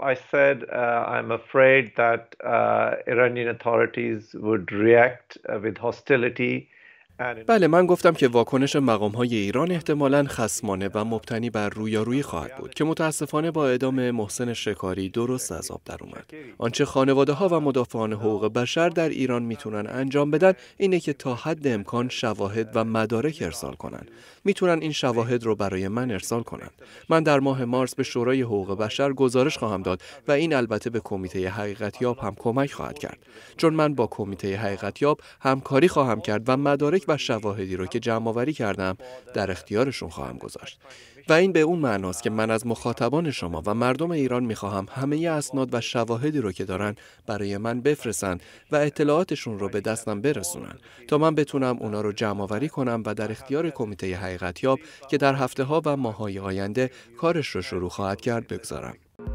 I said uh, I'm afraid that uh, Iranian authorities would react uh, with hostility بله. بله من گفتم که واکنش مقام های ایران احتمالا خسمانه و مبتنی بر رویارویی خواهد بود که متاسفانه با اعدام محسن شکاری درست از در اومد آنچه خانواده ها و مدافعان حقوق بشر در ایران میتونن انجام بدن اینه که تا حد امکان شواهد و مدارک ارسال کنن میتونن این شواهد رو برای من ارسال کنن من در ماه مارس به شورای حقوق بشر گزارش خواهم داد و این البته به کمیته حقیقتیاب هم کمک خواهد کرد چون من با کمیته حقیقتیاب همکاری خواهم کرد و مدارک و شواهدی رو که جمع آوری کردم در اختیارشون خواهم گذاشت و این به اون معناست که من از مخاطبان شما و مردم ایران میخواهم همه اسناد و شواهدی رو که دارن برای من بفرستن و اطلاعاتشون رو به دستم برسونن تا من بتونم اونا رو جمع آوری کنم و در اختیار کمیته حقیقتیاب که در هفته ها و های آینده کارش رو شروع خواهد کرد بگذارم.